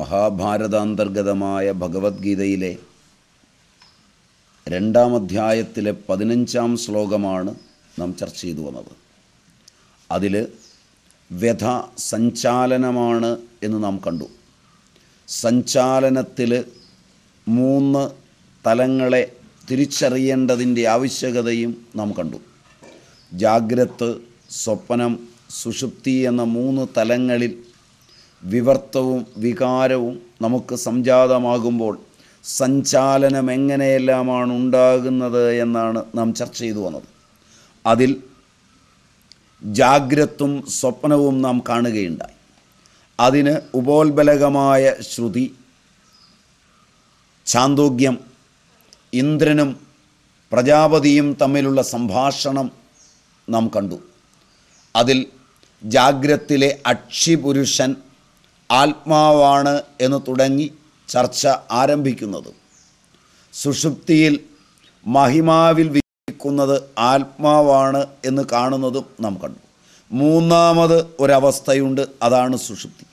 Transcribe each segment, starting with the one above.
മഹാഭാരതാന്തർഗതമായ ഭഗവത്ഗീതയിലെ രണ്ടാം അധ്യായത്തിലെ പതിനഞ്ചാം ശ്ലോകമാണ് നാം ചർച്ച ചെയ്തു വന്നത് അതിൽ വ്യഥ സഞ്ചാലനമാണ് എന്ന് നാം കണ്ടു സഞ്ചാലനത്തിൽ മൂന്ന് തലങ്ങളെ തിരിച്ചറിയേണ്ടതിൻ്റെ ആവശ്യകതയും നാം കണ്ടു ജാഗ്രത് സ്വപ്നം സുഷുപ്തി എന്ന മൂന്ന് തലങ്ങളിൽ വിവർത്തവും വികാരവും നമുക്ക് സംജാതമാകുമ്പോൾ സഞ്ചാലനം എങ്ങനെയെല്ലാമാണ് ഉണ്ടാകുന്നത് എന്നാണ് നാം ചർച്ച ചെയ്തു വന്നത് അതിൽ ജാഗ്രത്തും സ്വപ്നവും നാം കാണുകയുണ്ടായി അതിന് ഉപോത്ബലകമായ ശ്രുതി ചാന്തോഗ്യം ഇന്ദ്രനും പ്രജാപതിയും തമ്മിലുള്ള സംഭാഷണം നാം കണ്ടു അതിൽ ജാഗ്രത്തിലെ അക്ഷിപുരുഷൻ ആത്മാവാണ് എന്ന് തുടങ്ങി ചർച്ച ആരംഭിക്കുന്നത് സുഷുപ്തിയിൽ മഹിമാവിൽ വിരിക്കുന്നത് ആത്മാവാണ് എന്ന് കാണുന്നതും നാം കണ്ടു മൂന്നാമത് ഒരവസ്ഥയുണ്ട് അതാണ് സുഷുപ്തി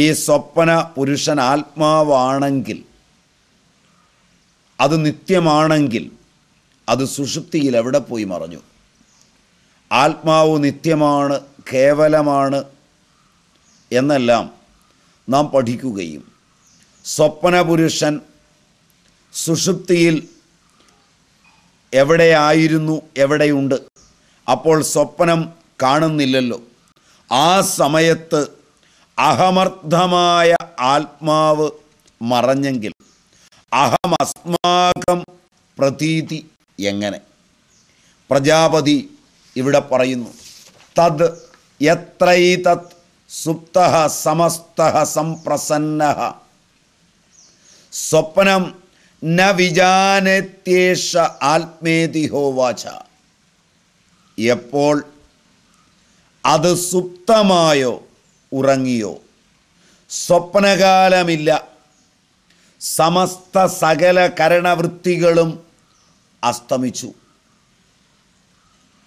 ഈ സ്വപ്ന പുരുഷൻ ആത്മാവാണെങ്കിൽ അത് നിത്യമാണെങ്കിൽ അത് സുഷുപ്തിയിൽ എവിടെ പോയി മറഞ്ഞു ആത്മാവ് നിത്യമാണ് കേവലമാണ് എന്നെല്ലാം നാം പഠിക്കുകയും സ്വപ്നപുരുഷൻ സുഷുപ്തിയിൽ എവിടെയായിരുന്നു എവിടെയുണ്ട് അപ്പോൾ സ്വപ്നം കാണുന്നില്ലല്ലോ ആ സമയത്ത് അഹമർദ്ധമായ ആത്മാവ് മറഞ്ഞെങ്കിൽ അഹമസ്മാകം പ്രതീതി എങ്ങനെ പ്രജാപതി ഇവിടെ പറയുന്നു തത് എത്രൈ തത് സുപ്ത സമസ്ത സംപ്രസന്ന സ്വപ്നം ന വിജാനത്യേഷ ആത്മേതി ഹോവാച എപ്പോൾ അത് സുപ്തമായോ ഉറങ്ങിയോ സ്വപ്നകാലമില്ല സമസ്ത സകല കരണവൃത്തികളും അസ്തമിച്ചു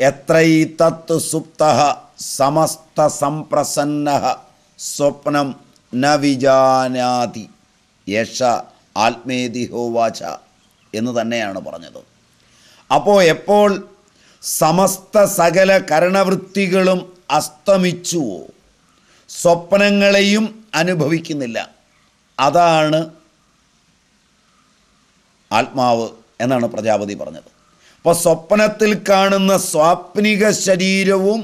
എത്രൈതത്ത് സുപ്ത സമസ്ത സംപ്രസന്ന സ്വപ്നം ന വിജാനാതി ആത്മേതി ഹോവാച എന്ന് തന്നെയാണ് പറഞ്ഞത് അപ്പോൾ എപ്പോൾ സമസ്ത സകല കരണവൃത്തികളും അസ്തമിച്ചുവോ സ്വപ്നങ്ങളെയും അനുഭവിക്കുന്നില്ല അതാണ് ആത്മാവ് എന്നാണ് പ്രജാപതി പറഞ്ഞത് അപ്പോൾ സ്വപ്നത്തിൽ കാണുന്ന സ്വാപ്നിക ശരീരവും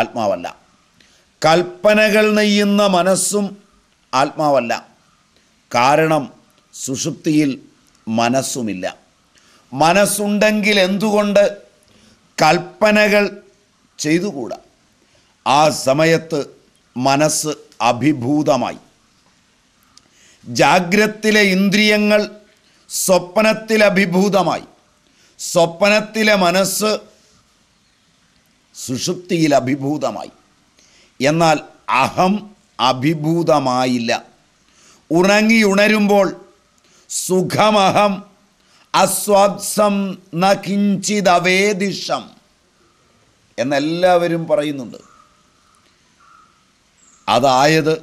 ആത്മാവല്ല കൽപ്പനകൾ നെയ്യുന്ന മനസ്സും ആത്മാവല്ല കാരണം സുഷുപ്തിയിൽ മനസ്സുമില്ല മനസ്സുണ്ടെങ്കിൽ എന്തുകൊണ്ട് കൽപ്പനകൾ ചെയ്തുകൂടാ ആ സമയത്ത് മനസ്സ് അഭിഭൂതമായി ജാഗ്രത്തിലെ ഇന്ദ്രിയങ്ങൾ സ്വപ്നത്തിൽ അഭിഭൂതമായി സ്വപ്നത്തിലെ മനസ്സ് സുഷുപ്തിയിൽ അഭിഭൂതമായി എന്നാൽ അഹം അഭിഭൂതമായില്ല ഉണങ്ങി ഉണരുമ്പോൾ സുഖമഹം അസ്വാപ്സം ന എന്നെല്ലാവരും പറയുന്നുണ്ട് അതായത്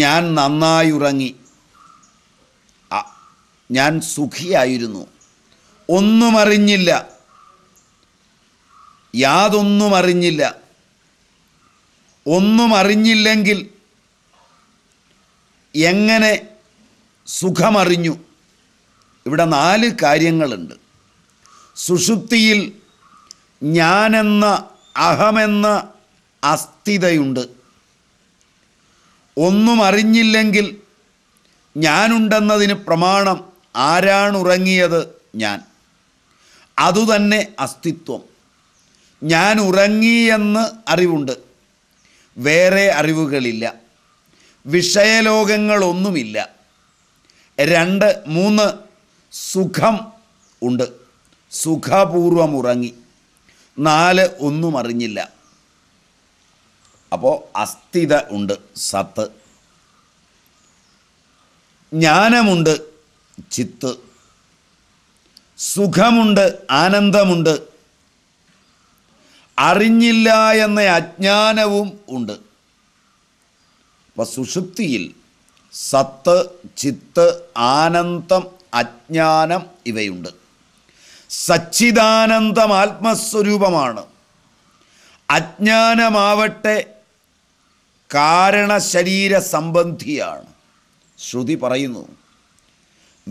ഞാൻ നന്നായി ഉറങ്ങി ഞാൻ സുഖിയായിരുന്നു ഒന്നും യാതൊന്നും അറിഞ്ഞില്ല ഒന്നും അറിഞ്ഞില്ലെങ്കിൽ എങ്ങനെ സുഖമറിഞ്ഞു ഇവിടെ നാല് കാര്യങ്ങളുണ്ട് സുഷുപ്തിയിൽ ഞാനെന്ന അഹമെന്ന അസ്ഥിതയുണ്ട് ഒന്നും അറിഞ്ഞില്ലെങ്കിൽ ഞാനുണ്ടെന്നതിന് പ്രമാണം ആരാണുറങ്ങിയത് ഞാൻ അതുതന്നെ അസ്തിത്വം ഞാൻ ഉറങ്ങിയെന്ന് അറിവുണ്ട് വേറെ അറിവുകളില്ല വിഷയലോകങ്ങളൊന്നുമില്ല രണ്ട് മൂന്ന് സുഖം ഉണ്ട് സുഖപൂർവം ഉറങ്ങി നാല് ഒന്നും അറിഞ്ഞില്ല അപ്പോൾ അസ്ഥിത ഉണ്ട് സത്ത് ജ്ഞാനമുണ്ട് ചിത്ത് സുഖമുണ്ട് ആനന്ദമുണ്ട് അറിഞ്ഞില്ല എന്ന അജ്ഞാനവും ഉണ്ട് അപ്പം സുഷുപ്തിയിൽ സത്ത് ചിത്ത് ആനന്ദം അജ്ഞാനം ഇവയുണ്ട് സച്ചിദാനന്ദം ആത്മസ്വരൂപമാണ് അജ്ഞാനമാവട്ടെ കാരണശരീര സംബന്ധിയാണ് ശ്രുതി പറയുന്നു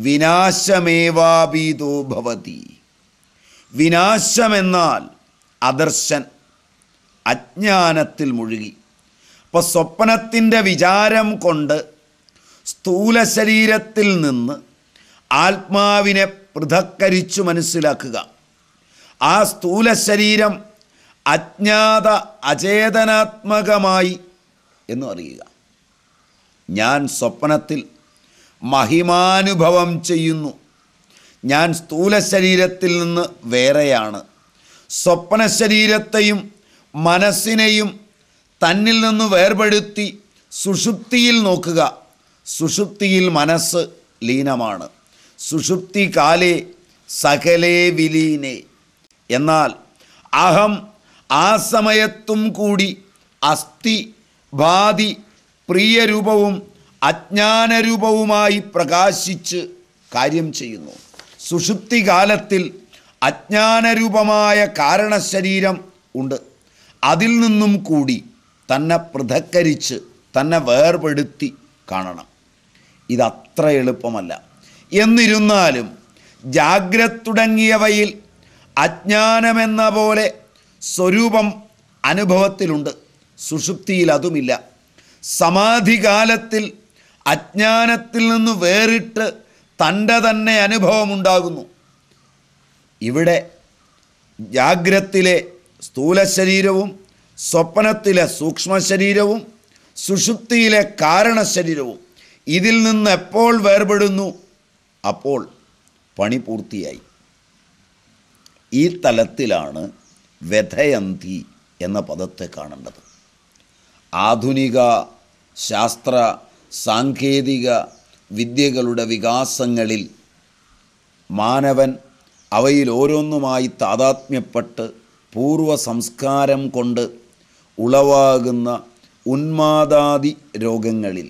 വിനാശമേവാബീതോ ഭവതി വിനാശമെന്നാൽ അദർശൻ അജ്ഞാനത്തിൽ മുഴുകി അപ്പോൾ സ്വപ്നത്തിൻ്റെ വിചാരം കൊണ്ട് സ്ഥൂല ശരീരത്തിൽ നിന്ന് ആത്മാവിനെ പൃഥക്കരിച്ചു മനസ്സിലാക്കുക ആ സ്ഥൂല ശരീരം അജ്ഞാത അചേതനാത്മകമായി എന്ന് അറിയുക ഞാൻ സ്വപ്നത്തിൽ മഹിമാനുഭവം ചെയ്യുന്നു ഞാൻ സ്ഥൂല ശരീരത്തിൽ നിന്ന് വേറെയാണ് സ്വപ്ന ശരീരത്തെയും മനസ്സിനെയും തന്നിൽ നിന്ന് വേർപെടുത്തി സുഷുപ്തിയിൽ നോക്കുക സുഷുപ്തിയിൽ മനസ്സ് ലീനമാണ് സുഷുപ്തി കാലേ സകലേ വിലീനെ എന്നാൽ അഹം ആ സമയത്തും കൂടി അസ്ഥി ഭാതി പ്രിയരൂപവും അജ്ഞാനരൂപവുമായി പ്രകാശിച്ച് കാര്യം ചെയ്യുന്നു സുഷുപ്തി കാലത്തിൽ അജ്ഞാനരൂപമായ കാരണശരീരം ഉണ്ട് അതിൽ നിന്നും കൂടി തന്നെ പൃഥക്കരിച്ച് തന്നെ വേർപെടുത്തി കാണണം ഇതത്ര എളുപ്പമല്ല എന്നിരുന്നാലും ജാഗ്രത് തുടങ്ങിയവയിൽ അജ്ഞാനമെന്ന പോലെ സ്വരൂപം അനുഭവത്തിലുണ്ട് സുഷുപ്തിയിൽ അതുമില്ല സമാധികാലത്തിൽ അജ്ഞാനത്തിൽ നിന്ന് വേറിട്ട് തൻ്റെ തന്നെ അനുഭവമുണ്ടാകുന്നു ഇവിടെ ജാഗ്രത്തിലെ സ്ഥൂല ശരീരവും സ്വപ്നത്തിലെ സൂക്ഷ്മ ശരീരവും സുഷുപ്തിയിലെ കാരണശരീരവും ഇതിൽ നിന്ന് എപ്പോൾ വേർപെടുന്നു അപ്പോൾ പണി പൂർത്തിയായി ഈ തലത്തിലാണ് വ്യഥയന്തി എന്ന പദത്തെ കാണേണ്ടത് ആധുനിക ശാസ്ത്ര സാങ്കേതിക വിദ്യകളുടെ വികാസങ്ങളിൽ മാനവൻ അവയിൽ ഓരോന്നുമായി താതാത്മ്യപ്പെട്ട് പൂർവ സംസ്കാരം കൊണ്ട് ഉളവാകുന്ന ഉന്മാദാദി രോഗങ്ങളിൽ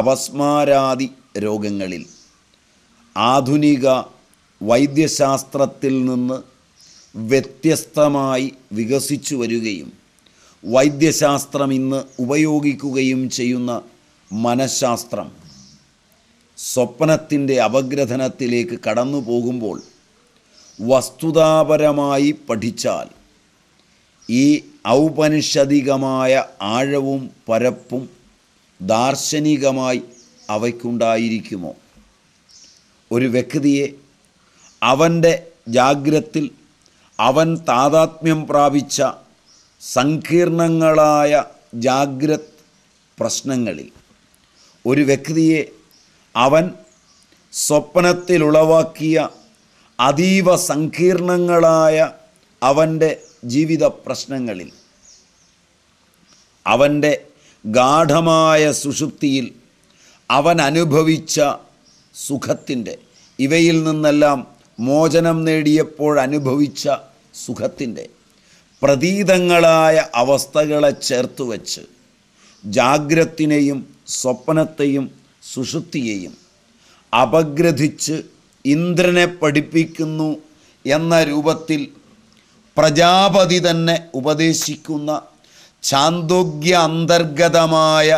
അപസ്മാരാദി രോഗങ്ങളിൽ ആധുനിക വൈദ്യശാസ്ത്രത്തിൽ നിന്ന് വ്യത്യസ്തമായി വികസിച്ചു വരികയും വൈദ്യശാസ്ത്രം ഇന്ന് ഉപയോഗിക്കുകയും ചെയ്യുന്ന മനഃശാസ്ത്രം സ്വപ്നത്തിൻ്റെ അപഗ്രഥനത്തിലേക്ക് കടന്നു പോകുമ്പോൾ വസ്തുതാപരമായി പഠിച്ചാൽ ഈ ഔപനിഷധികമായ ആഴവും പരപ്പും ദാർശനികമായി അവയ്ക്കുണ്ടായിരിക്കുമോ ഒരു വ്യക്തിയെ അവൻ്റെ ജാഗ്രത്തിൽ അവൻ താതാത്മ്യം പ്രാപിച്ച സങ്കീർണങ്ങളായ ജാഗ്രത് പ്രശ്നങ്ങളിൽ ഒരു വ്യക്തിയെ അവൻ സ്വപ്നത്തിലുളവാക്കിയ അതീവ സങ്കീർണങ്ങളായ അവൻ്റെ ജീവിത പ്രശ്നങ്ങളിൽ അവൻ്റെ ഗാഠമായ സുഷുപ്തിയിൽ അവൻ അനുഭവിച്ച സുഖത്തിൻ്റെ ഇവയിൽ നിന്നെല്ലാം മോചനം നേടിയപ്പോൾ അനുഭവിച്ച സുഖത്തിൻ്റെ പ്രതീതങ്ങളായ അവസ്ഥകളെ ചേർത്ത് വച്ച് ജാഗ്രത്തിനെയും സ്വപ്നത്തെയും സുഷുതിയെയും അപഗ്രഥിച്ച് ഇന്ദ്രനെ പഠിപ്പിക്കുന്നു എന്ന രൂപത്തിൽ പ്രജാപതി തന്നെ ഉപദേശിക്കുന്ന ചാന്തോഗ്യ അന്തർഗതമായ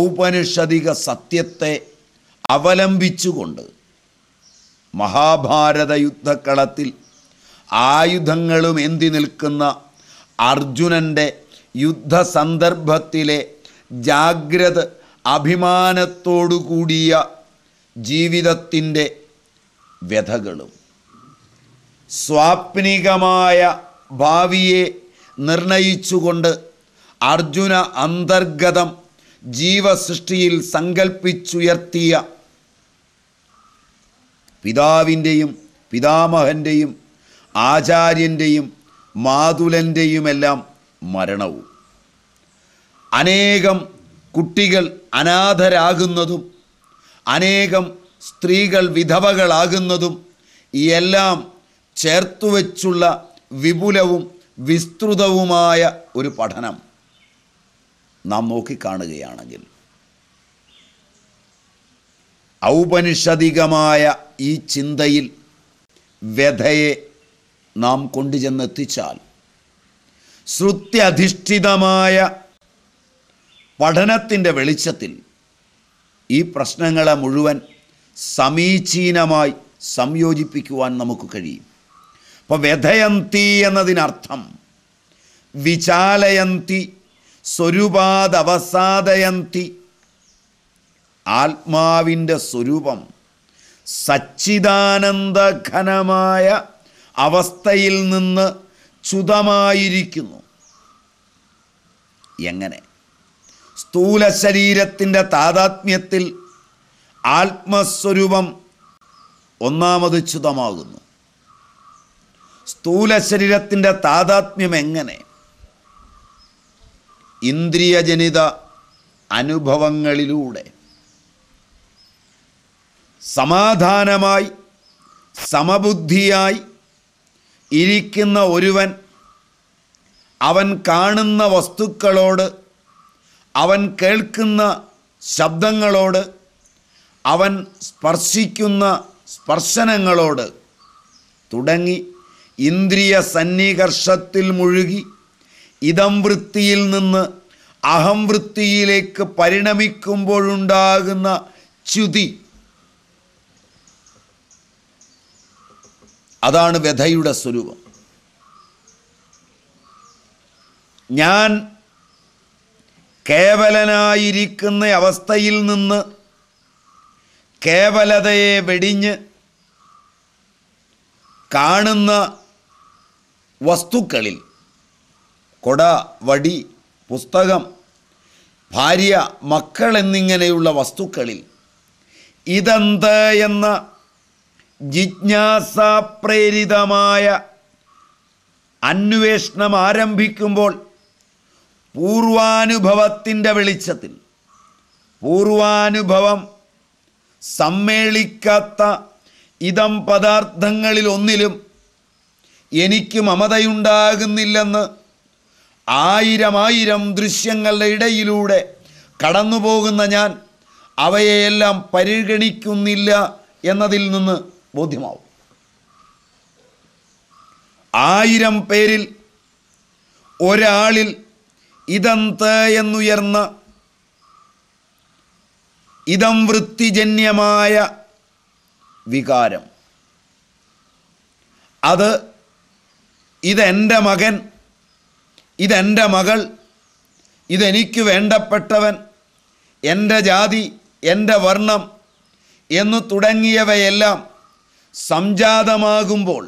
ഔപനിഷതിക സത്യത്തെ അവലംബിച്ചുകൊണ്ട് മഹാഭാരത യുദ്ധക്കളത്തിൽ ആയുധങ്ങളും എന്തി നിൽക്കുന്ന അർജുനൻ്റെ യുദ്ധസന്ദർഭത്തിലെ ജാഗ്രത അഭിമാനത്തോടുകൂടിയ ജീവിതത്തിൻ്റെ വ്യഥകളും സ്വാപ്നികമായ ഭാവിയെ നിർണയിച്ചുകൊണ്ട് അർജുന അന്തർഗതം ജീവസൃഷ്ടിയിൽ സങ്കൽപ്പിച്ചുയർത്തിയ പിതാവിൻ്റെയും പിതാമഹൻ്റെയും ആചാര്യൻ്റെയും മാതുലൻ്റെയുമെല്ലാം മരണവും അനേകം കുട്ടികൾ അനാഥരാകുന്നതും അനേകം സ്ത്രീകൾ വിധവകളാകുന്നതും എല്ലാം ചേർത്തുവെച്ചുള്ള വിപുലവും വിസ്തൃതവുമായ ഒരു പഠനം നാം നോക്കിക്കാണുകയാണെങ്കിൽ ഔപനിഷദികമായ ഈ ചിന്തയിൽ വ്യഥയെ നാം കൊണ്ടുചെന്നെത്തിച്ചാൽ ശ്രുത്യധിഷ്ഠിതമായ പഠനത്തിൻ്റെ വെളിച്ചത്തിൽ ഈ പ്രശ്നങ്ങളെ മുഴുവൻ സമീചീനമായി സംയോജിപ്പിക്കുവാൻ നമുക്ക് കഴിയും അപ്പോൾ വ്യഥയന്തി എന്നതിനർത്ഥം വിചാലയന്തി സ്വരൂപാദവസാദയന്തി ആത്മാവിൻ്റെ സ്വരൂപം സച്ചിദാനന്ദഘനമായ അവസ്ഥയിൽ നിന്ന് ചുതമായിരിക്കുന്നു എങ്ങനെ സ്ഥൂല ശരീരത്തിൻ്റെ താതാത്മ്യത്തിൽ ആത്മസ്വരൂപം ഒന്നാമത് ചുതമാകുന്നു സ്ഥൂല ശരീരത്തിൻ്റെ താതാത്മ്യം എങ്ങനെ ഇന്ദ്രിയജനിത അനുഭവങ്ങളിലൂടെ സമാധാനമായി സമബുദ്ധിയായി ഇരിക്കുന്ന ഒരുവൻ അവൻ കാണുന്ന വസ്തുക്കളോട് അവൻ കേൾക്കുന്ന ശബ്ദങ്ങളോട് അവൻ സ്പർശിക്കുന്ന സ്പർശനങ്ങളോട് തുടങ്ങി ഇന്ദ്രിയ സന്നിഹർഷത്തിൽ മുഴുകി ഇതം വൃത്തിയിൽ നിന്ന് അഹം വൃത്തിയിലേക്ക് പരിണമിക്കുമ്പോഴുണ്ടാകുന്ന ച്യുതി അതാണ് വ്യഥയുടെ സ്വരൂപം ഞാൻ കേവലനായിരിക്കുന്ന അവസ്ഥയിൽ നിന്ന് കേവലതയെ വെടിഞ്ഞ് കാണുന്ന വസ്തുക്കളിൽ കൊട വടി പുസ്തകം ഭാര്യ മക്കൾ എന്നിങ്ങനെയുള്ള വസ്തുക്കളിൽ ഇതെന്ത് എന്ന ജിജ്ഞാസാപ്രേരിതമായ അന്വേഷണം ആരംഭിക്കുമ്പോൾ പൂർവാനുഭവത്തിൻ്റെ വെളിച്ചത്തിൽ പൂർവാനുഭവം സമ്മേളിക്കാത്ത ഇതം പദാർത്ഥങ്ങളിലൊന്നിലും ഒന്നിലും എനിക്ക് മമതയുണ്ടാകുന്നില്ലെന്ന് ആയിരം ആയിരം ദൃശ്യങ്ങളുടെ ഇടയിലൂടെ കടന്നു പോകുന്ന ഞാൻ അവയെയെല്ലാം പരിഗണിക്കുന്നില്ല എന്നതിൽ നിന്ന് ബോധ്യമാവും ആയിരം പേരിൽ ഒരാളിൽ ഇതന്ത് എന്നുയർന്ന ഇതം വൃത്തിജന്യമായ വികാരം അത് ഇതെൻ്റെ മകൻ ഇതെൻ്റെ മകൾ ഇതെനിക്ക് വേണ്ടപ്പെട്ടവൻ എൻ്റെ ജാതി എൻ്റെ വർണ്ണം എന്നു തുടങ്ങിയവയെല്ലാം സംജാതമാകുമ്പോൾ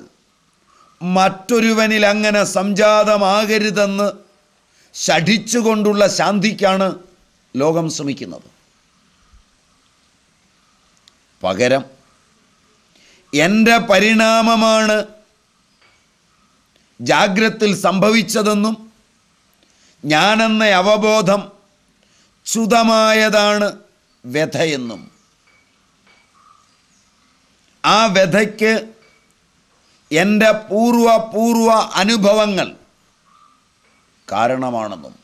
മറ്റൊരുവനിൽ അങ്ങനെ സംജാതമാകരുതെന്ന് ശഠിച്ചുകൊണ്ടുള്ള ശാന്തിക്കാണ് ലോകം ശ്രമിക്കുന്നത് പകരം എൻ്റെ പരിണാമമാണ് ജാഗ്രത്തിൽ സംഭവിച്ചതെന്നും ഞാനെന്ന അവബോധം ക്ഷുതമായതാണ് വ്യഥയെന്നും ആ വ്യഥയ്ക്ക് എൻ്റെ പൂർവ പൂർവ അനുഭവങ്ങൾ കാരണമാണെന്നും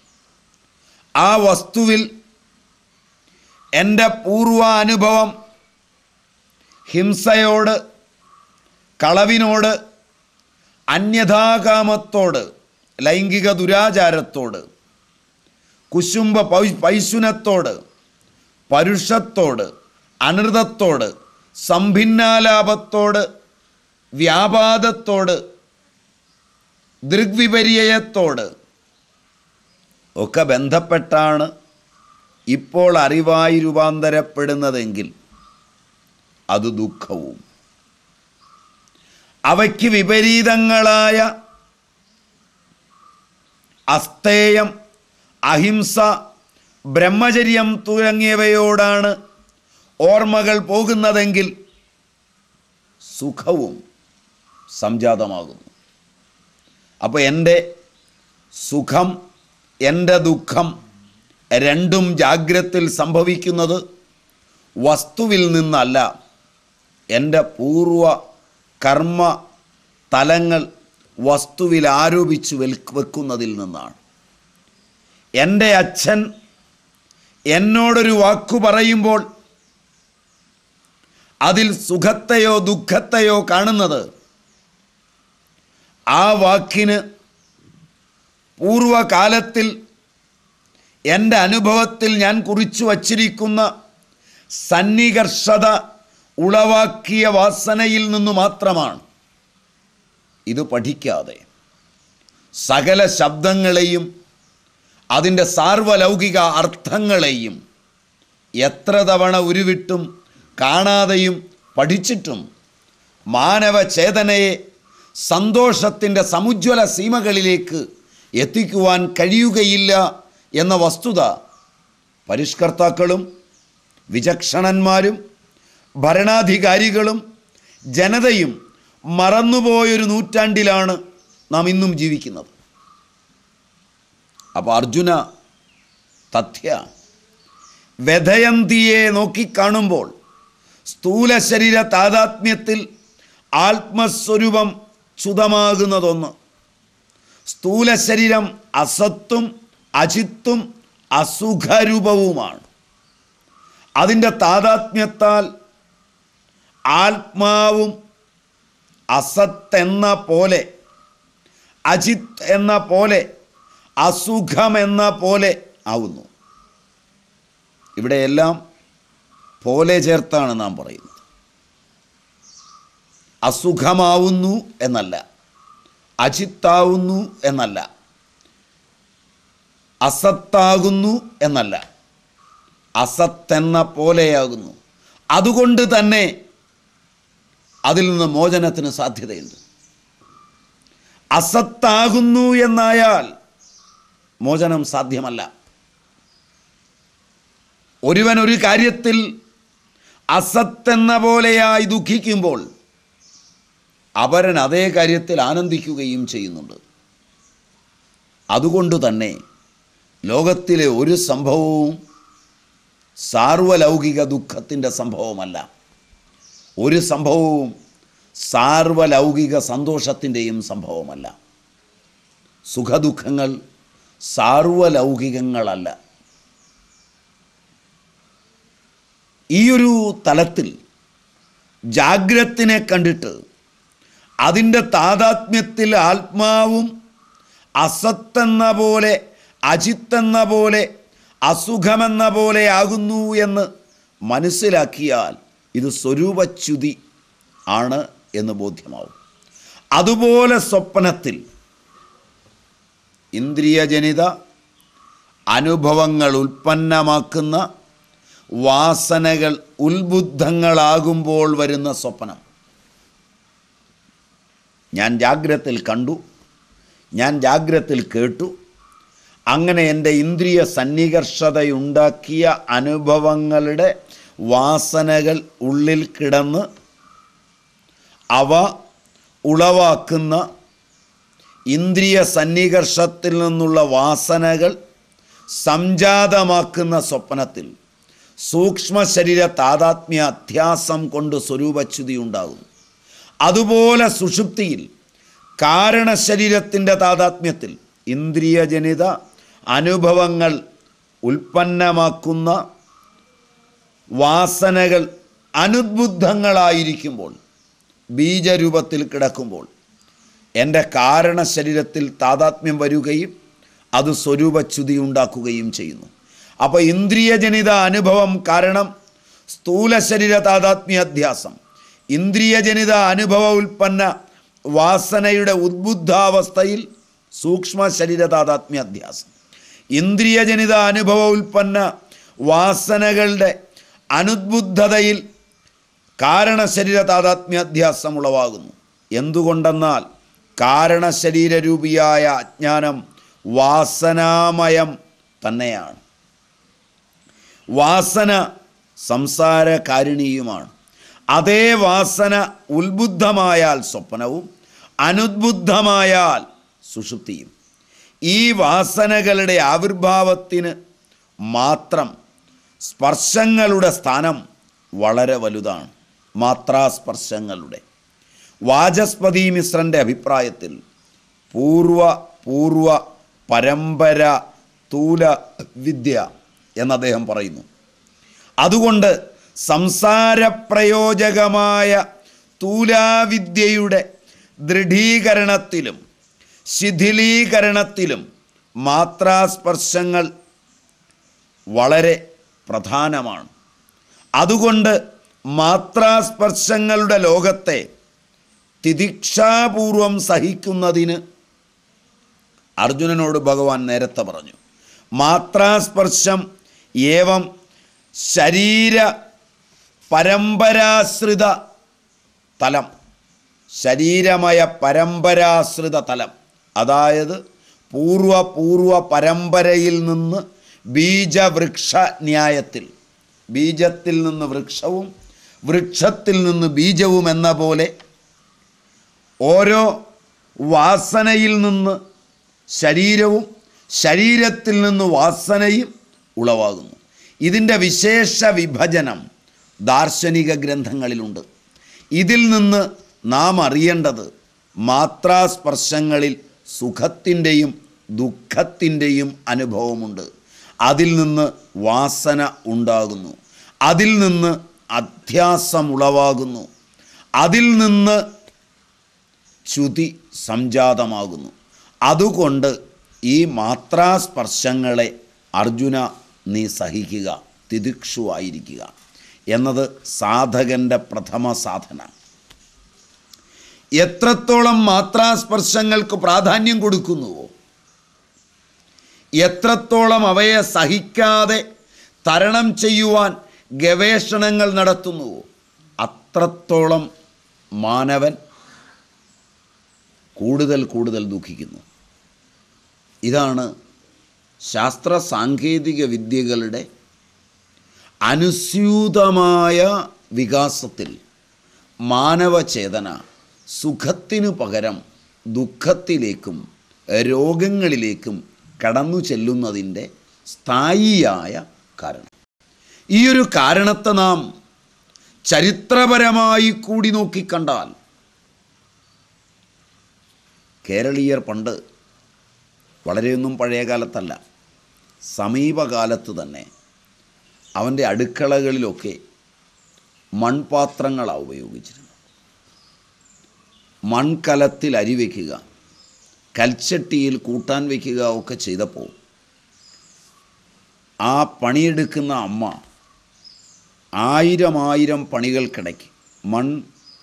ആ വസ്തുവിൽ എൻ്റെ പൂർവാനുഭവം ഹിംസയോട് കളവിനോട് അന്യഥാകാമത്തോട് ലൈംഗിക ദുരാചാരത്തോട് കുശുംബ പൈശുനത്തോട് പരുഷത്തോട് അനൃതത്തോട് സംഭിന്നാലാപത്തോട് വ്യാപാദത്തോട് ദൃഗ്വിപര്യത്തോട് ഒക്കെ ബന്ധപ്പെട്ടാണ് ഇപ്പോൾ അറിവായി രൂപാന്തരപ്പെടുന്നതെങ്കിൽ അത് ദുഃഖവും അവയ്ക്ക് വിപരീതങ്ങളായ അസ്തേയം അഹിംസ ബ്രഹ്മചര്യം തുടങ്ങിയവയോടാണ് ഓർമ്മകൾ പോകുന്നതെങ്കിൽ സുഖവും സംജാതമാകുന്നു അപ്പോൾ എൻ്റെ സുഖം എൻ്റെ ദുഃഖം രണ്ടും ജാഗ്രത്തിൽ സംഭവിക്കുന്നത് വസ്തുവിൽ നിന്നല്ല എൻ്റെ പൂർവ കർമ്മ തലങ്ങൾ വസ്തുവിൽ ആരോപിച്ച് വെക്കുന്നതിൽ നിന്നാണ് എൻ്റെ അച്ഛൻ എന്നോടൊരു വാക്കു പറയുമ്പോൾ അതിൽ സുഖത്തെയോ ദുഃഖത്തെയോ കാണുന്നത് ആ വാക്കിന് പൂർവകാലത്തിൽ എൻ്റെ അനുഭവത്തിൽ ഞാൻ കുറിച്ചു വച്ചിരിക്കുന്ന സന്നികർഷത ഉളവാക്കിയ വാസനയിൽ നിന്നു മാത്രമാണ് ഇത് പഠിക്കാതെ സകല ശബ്ദങ്ങളെയും അതിൻ്റെ സാർവലൗകിക അർത്ഥങ്ങളെയും എത്ര തവണ ഉരുവിട്ടും കാണാതെയും പഠിച്ചിട്ടും മാനവചേതനയെ സന്തോഷത്തിൻ്റെ സമുജ്വല സീമകളിലേക്ക് എത്തിക്കുവാൻ കഴിയുകയില്ല എന്ന വസ്തുത പരിഷ്കർത്താക്കളും വിചക്ഷണന്മാരും ഭരണാധികാരികളും ജനതയും മറന്നുപോയൊരു നൂറ്റാണ്ടിലാണ് നാം ഇന്നും ജീവിക്കുന്നത് അപ്പോൾ അർജുന തഥ്യ വ്യഥയന്തിയെ നോക്കിക്കാണുമ്പോൾ സ്ഥൂല ശരീര താതാത്മ്യത്തിൽ ആത്മസ്വരൂപം ചുതമാകുന്നതൊന്ന് സ്ഥൂല ശരീരം അസത്തും അജിത്തും അസുഖരൂപവുമാണ് അതിൻ്റെ താതാത്മ്യത്താൽ ആത്മാവും അസത്ത് എന്ന പോലെ അജിത്ത് എന്ന പോലെ അസുഖം എന്ന പോലെ ആവുന്നു ഇവിടെയെല്ലാം പോലെ ചേർത്താണ് നാം പറയുന്നത് അസുഖമാവുന്നു എന്നല്ല അജിത്താവുന്നു എന്നല്ല അസത്താകുന്നു എന്നല്ല അസത്തെന്ന പോലെയാകുന്നു അതുകൊണ്ട് തന്നെ അതിൽ നിന്ന് മോചനത്തിന് സാധ്യതയുണ്ട് അസത്താകുന്നു എന്നായാൽ മോചനം സാധ്യമല്ല ഒരുവൻ ഒരു കാര്യത്തിൽ അസത്തെന്ന പോലെയായി ദുഃഖിക്കുമ്പോൾ അപരൻ അതേ കാര്യത്തിൽ ആനന്ദിക്കുകയും ചെയ്യുന്നുണ്ട് അതുകൊണ്ട് തന്നെ ലോകത്തിലെ ഒരു സംഭവവും സാർവലൗകിക ദുഃഖത്തിൻ്റെ സംഭവമല്ല ഒരു സംഭവവും സാർവലൗകിക സന്തോഷത്തിൻ്റെയും സംഭവമല്ല സുഖദുഃഖങ്ങൾ സാർവലൗകികങ്ങളല്ല ഈയൊരു തലത്തിൽ ജാഗ്രത്തിനെ കണ്ടിട്ട് അതിൻ്റെ താതാത്മ്യത്തിൽ ആത്മാവും അസത്തെന്ന പോലെ അജിത്തെന്ന പോലെ അസുഖമെന്ന പോലെ ആകുന്നു എന്ന് മനസ്സിലാക്കിയാൽ ഇത് സ്വരൂപച്യുതി ആണ് എന്ന് ബോധ്യമാവും അതുപോലെ സ്വപ്നത്തിൽ ഇന്ദ്രിയജനിത അനുഭവങ്ങൾ ഉൽപ്പന്നമാക്കുന്ന വാസനകൾ ഉത്ബുദ്ധങ്ങളാകുമ്പോൾ വരുന്ന സ്വപ്നം ഞാൻ ജാഗ്രത്തിൽ കണ്ടു ഞാൻ ജാഗ്രത്തിൽ കേട്ടു അങ്ങനെ എൻ്റെ ഇന്ദ്രിയ സന്നികർഷതയുണ്ടാക്കിയ അനുഭവങ്ങളുടെ വാസനകൾ ഉള്ളിൽ കിടന്ന് അവ ഉളവാക്കുന്ന ഇന്ദ്രിയ സന്നികർഷത്തിൽ നിന്നുള്ള വാസനകൾ സംജാതമാക്കുന്ന സ്വപ്നത്തിൽ സൂക്ഷ്മ ശരീര താതാത്മ്യ അധ്യാസം കൊണ്ട് സ്വരൂപച്യുതി ഉണ്ടാകുന്നു അതുപോലെ സുഷുപ്തിയിൽ കാരണശരീരത്തിൻ്റെ താതാത്മ്യത്തിൽ ഇന്ദ്രിയജനിത അനുഭവങ്ങൾ ഉൽപ്പന്നമാക്കുന്ന വാസനകൾ അനുബുദ്ധങ്ങളായിരിക്കുമ്പോൾ ബീജരൂപത്തിൽ കിടക്കുമ്പോൾ എൻ്റെ കാരണശരീരത്തിൽ താതാത്മ്യം വരികയും അത് സ്വരൂപച്യുതി ഉണ്ടാക്കുകയും ചെയ്യുന്നു അപ്പോൾ ഇന്ദ്രിയജനിത അനുഭവം കാരണം സ്ഥൂല ശരീര താതാത്മ്യ അധ്യാസം ഇന്ദ്രിയജനിത അനുഭവ ഉൽപ്പന്ന വാസനയുടെ ഉദ്ബുദ്ധാവസ്ഥയിൽ സൂക്ഷ്മ ശരീര താതാത്മ്യാധ്യാസം ഇന്ദ്രിയജനിത അനുഭവ ഉൽപ്പന്ന വാസനകളുടെ അനുദ്ബുദ്ധതയിൽ കാരണശരീര താതാത്മ്യാധ്യാസം ഉളവാകുന്നു എന്തുകൊണ്ടെന്നാൽ കാരണശരീരരൂപിയായ അജ്ഞാനം വാസനാമയം തന്നെയാണ് വാസന സംസാരകാരിണിയുമാണ് അതേ വാസന ഉത്ബുദ്ധമായാൽ സ്വപ്നവും അനുദ്ബുദ്ധമായാൽ സുഷുപ്തിയും ഈ വാസനകളുടെ ആവിർഭാവത്തിന് മാത്രം സ്പർശങ്ങളുടെ സ്ഥാനം വളരെ വലുതാണ് മാത്രാസ്പർശങ്ങളുടെ വാചസ്പതി മിശ്രൻ്റെ അഭിപ്രായത്തിൽ പൂർവ പൂർവ പരമ്പര തൂല വിദ്യ എന്ന് അദ്ദേഹം പറയുന്നു അതുകൊണ്ട് സംസാരപ്രയോജകമായ തൂലാവിദ്യയുടെ ദൃഢീകരണത്തിലും ശിഥിലീകരണത്തിലും മാത്രാസ്പർശങ്ങൾ വളരെ പ്രധാനമാണ് അതുകൊണ്ട് മാത്രാസ്പർശങ്ങളുടെ ലോകത്തെ തിദിക്ഷാപൂർവം സഹിക്കുന്നതിന് അർജുനനോട് ഭഗവാൻ നേരത്തെ പറഞ്ഞു മാത്രാസ്പർശം ഏവം ശരീര പരമ്പരാശ്രിത തലം ശരീരമയ പരമ്പരാശ്രിത തലം അതായത് പൂർവപൂർവ പരമ്പരയിൽ നിന്ന് ബീജവൃക്ഷ ന്യായത്തിൽ ബീജത്തിൽ നിന്ന് വൃക്ഷവും വൃക്ഷത്തിൽ നിന്ന് ബീജവും എന്ന പോലെ ഓരോ വാസനയിൽ നിന്ന് ശരീരവും ശരീരത്തിൽ നിന്ന് വാസനയും ഉളവാകുന്നു ഇതിൻ്റെ വിശേഷ വിഭജനം ദാർശനിക ഗ്രന്ഥങ്ങളിലുണ്ട് ഇതിൽ നിന്ന് നാം അറിയേണ്ടത് മാത്രാസ്പർശങ്ങളിൽ സുഖത്തിൻ്റെയും ദുഃഖത്തിൻ്റെയും അനുഭവമുണ്ട് അതിൽ നിന്ന് വാസന ഉണ്ടാകുന്നു അതിൽ നിന്ന് അധ്യാസമുളവാകുന്നു അതിൽ നിന്ന് ചുതി സംജാതമാകുന്നു അതുകൊണ്ട് ഈ മാത്രാസ്പർശങ്ങളെ അർജുന നീ സഹിക്കുക തിദിക്ഷുവായിരിക്കുക എന്നത് സാധകൻ്റെ പ്രഥമ സാധന എത്രത്തോളം മാത്രാസ്പർശങ്ങൾക്ക് പ്രാധാന്യം കൊടുക്കുന്നുവോ എത്രത്തോളം അവയെ സഹിക്കാതെ തരണം ചെയ്യുവാൻ ഗവേഷണങ്ങൾ നടത്തുന്നുവോ അത്രത്തോളം മാനവൻ കൂടുതൽ കൂടുതൽ ദുഃഖിക്കുന്നു ഇതാണ് ശാസ്ത്ര സാങ്കേതിക വിദ്യകളുടെ അനുസ്യൂതമായ വികാസത്തിൽ മാനവചേതന സുഖത്തിനു പകരം ദുഃഖത്തിലേക്കും രോഗങ്ങളിലേക്കും കടന്നു ചെല്ലുന്നതിൻ്റെ സ്ഥായിയായ കാരണം ഈ ഒരു കാരണത്തെ നാം ചരിത്രപരമായി കൂടി നോക്കിക്കണ്ടാൽ കേരളീയർ പണ്ട് വളരെയൊന്നും പഴയ കാലത്തല്ല സമീപകാലത്ത് തന്നെ അവൻ്റെ അടുക്കളകളിലൊക്കെ മൺപാത്രങ്ങളാണ് ഉപയോഗിച്ചിരുന്നത് മൺകലത്തിൽ അരി വയ്ക്കുക കൽച്ചട്ടിയിൽ കൂട്ടാൻ വയ്ക്കുക ഒക്കെ ചെയ്തപ്പോൾ ആ പണിയെടുക്കുന്ന അമ്മ ആയിരം ആയിരം പണികൾക്കിടയ്ക്ക് മൺ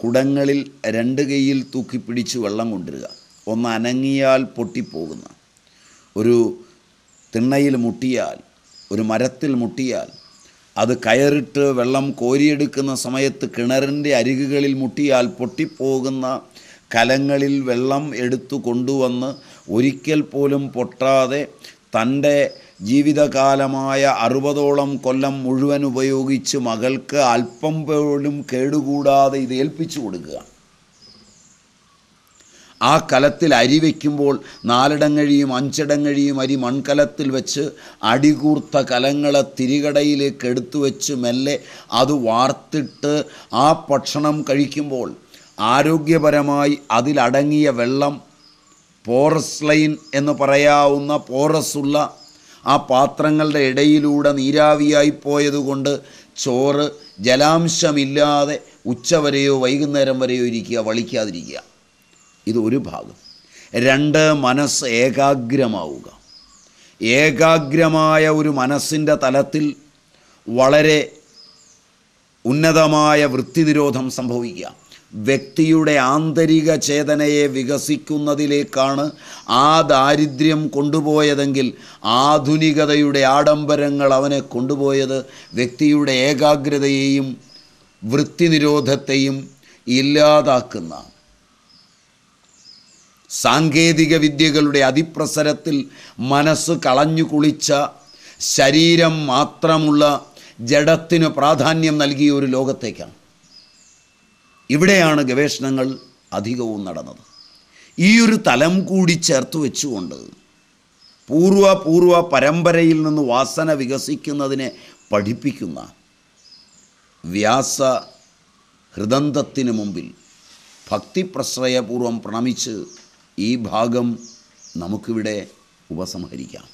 കുടങ്ങളിൽ രണ്ട് കൈയിൽ തൂക്കിപ്പിടിച്ച് വെള്ളം കൊണ്ടുവരിക ഒന്ന് അനങ്ങിയാൽ പൊട്ടിപ്പോകുന്ന ഒരു തിണ്ണയിൽ മുട്ടിയാൽ ഒരു മരത്തിൽ മുട്ടിയാൽ അത് കയറിട്ട് വെള്ളം കോരിയെടുക്കുന്ന സമയത്ത് കിണറിൻ്റെ അരികുകളിൽ മുട്ടിയാൽ പൊട്ടിപ്പോകുന്ന കലങ്ങളിൽ വെള്ളം എടുത്തു കൊണ്ടുവന്ന് ഒരിക്കൽ പോലും പൊട്ടാതെ തൻ്റെ ജീവിതകാലമായ അറുപതോളം കൊല്ലം മുഴുവൻ ഉപയോഗിച്ച് മകൾക്ക് അല്പം പോലും കേടുകൂടാതെ ഇത് ഏൽപ്പിച്ചു കൊടുക്കുക ആ കലത്തിൽ അരി വയ്ക്കുമ്പോൾ നാലിടങ്ങഴിയും അഞ്ചിടങ്ങഴിയും അരി മൺകലത്തിൽ വെച്ച് അടികൂർത്ത കലങ്ങളെ തിരികടയിലേക്ക് എടുത്തു വെച്ച് മെല്ലെ അത് വാർത്തിട്ട് ആ ഭക്ഷണം കഴിക്കുമ്പോൾ ആരോഗ്യപരമായി അതിലടങ്ങിയ വെള്ളം പോറസ് ലൈൻ എന്ന് പറയാവുന്ന പോറസുള്ള ആ പാത്രങ്ങളുടെ ഇടയിലൂടെ നീരാവിയായി പോയതുകൊണ്ട് ചോറ് ജലാംശമില്ലാതെ ഉച്ചവരെയോ വൈകുന്നേരം വരെയോ ഇരിക്കുക വളിക്കാതിരിക്കുക ഇത് ഒരു ഭാഗം രണ്ട് മനസ്സ് ഏകാഗ്രമാവുക ഏകാഗ്രമായ ഒരു മനസ്സിൻ്റെ തലത്തിൽ വളരെ ഉന്നതമായ വൃത്തിനിരോധം സംഭവിക്കുക വ്യക്തിയുടെ ആന്തരിക ചേതനയെ വികസിക്കുന്നതിലേക്കാണ് ആ ദാരിദ്ര്യം കൊണ്ടുപോയതെങ്കിൽ ആധുനികതയുടെ ആഡംബരങ്ങൾ അവനെ കൊണ്ടുപോയത് വ്യക്തിയുടെ ഏകാഗ്രതയെയും വൃത്തിനിരോധത്തെയും ഇല്ലാതാക്കുന്ന സാങ്കേതിക വിദ്യകളുടെ അതിപ്രസരത്തിൽ മനസ്സ് കളഞ്ഞു കുളിച്ച ശരീരം മാത്രമുള്ള ജഡത്തിന് പ്രാധാന്യം നൽകിയ ഒരു ലോകത്തേക്കാണ് ഇവിടെയാണ് ഗവേഷണങ്ങൾ അധികവും നടന്നത് ഈ ഒരു തലം കൂടി ചേർത്ത് വെച്ചുകൊണ്ട് പൂർവ പൂർവ പരമ്പരയിൽ നിന്ന് വാസന വികസിക്കുന്നതിനെ പഠിപ്പിക്കുന്ന വ്യാസ ഹൃദന്തത്തിന് മുമ്പിൽ ഭക്തിപ്രശ്രയപൂർവം പ്രണമിച്ച് ഈ ഭാഗം നമുക്കിവിടെ ഉപസംഹരിക്കാം